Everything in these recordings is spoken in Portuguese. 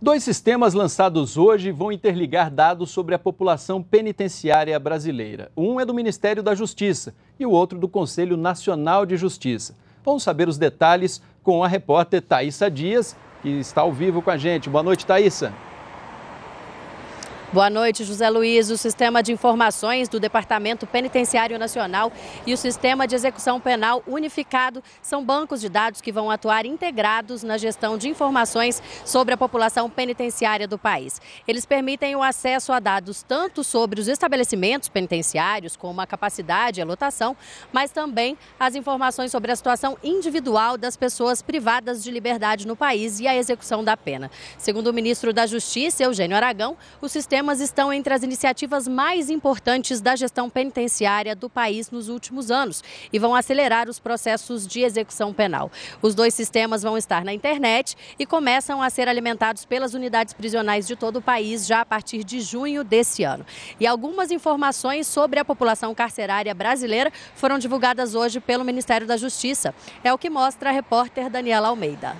Dois sistemas lançados hoje vão interligar dados sobre a população penitenciária brasileira. Um é do Ministério da Justiça e o outro do Conselho Nacional de Justiça. Vamos saber os detalhes com a repórter Thaisa Dias, que está ao vivo com a gente. Boa noite, Thaisa. Boa noite, José Luiz. O Sistema de Informações do Departamento Penitenciário Nacional e o Sistema de Execução Penal Unificado são bancos de dados que vão atuar integrados na gestão de informações sobre a população penitenciária do país. Eles permitem o acesso a dados tanto sobre os estabelecimentos penitenciários, como a capacidade e a lotação, mas também as informações sobre a situação individual das pessoas privadas de liberdade no país e a execução da pena. Segundo o ministro da Justiça, Eugênio Aragão, o sistema temas estão entre as iniciativas mais importantes da gestão penitenciária do país nos últimos anos e vão acelerar os processos de execução penal. Os dois sistemas vão estar na internet e começam a ser alimentados pelas unidades prisionais de todo o país já a partir de junho desse ano. E algumas informações sobre a população carcerária brasileira foram divulgadas hoje pelo Ministério da Justiça. É o que mostra a repórter Daniela Almeida.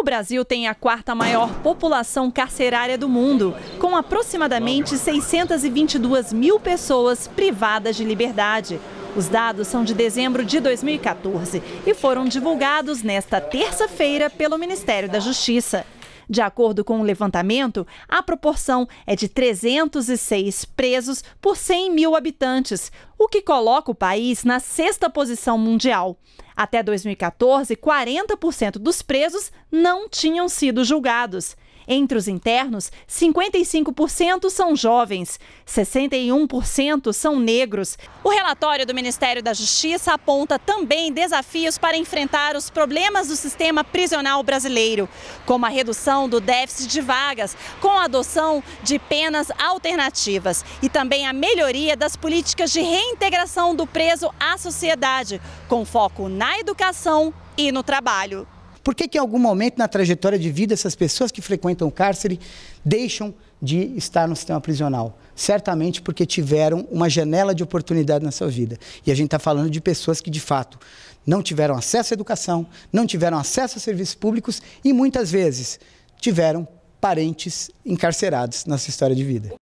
O Brasil tem a quarta maior população carcerária do mundo, com aproximadamente 622 mil pessoas privadas de liberdade. Os dados são de dezembro de 2014 e foram divulgados nesta terça-feira pelo Ministério da Justiça. De acordo com o levantamento, a proporção é de 306 presos por 100 mil habitantes, o que coloca o país na sexta posição mundial. Até 2014, 40% dos presos não tinham sido julgados. Entre os internos, 55% são jovens, 61% são negros. O relatório do Ministério da Justiça aponta também desafios para enfrentar os problemas do sistema prisional brasileiro, como a redução do déficit de vagas, com a adoção de penas alternativas e também a melhoria das políticas de reintegração do preso à sociedade, com foco na educação e no trabalho. Por que, que em algum momento na trajetória de vida essas pessoas que frequentam o cárcere deixam de estar no sistema prisional? Certamente porque tiveram uma janela de oportunidade na sua vida. E a gente está falando de pessoas que, de fato, não tiveram acesso à educação, não tiveram acesso a serviços públicos e muitas vezes tiveram parentes encarcerados na sua história de vida.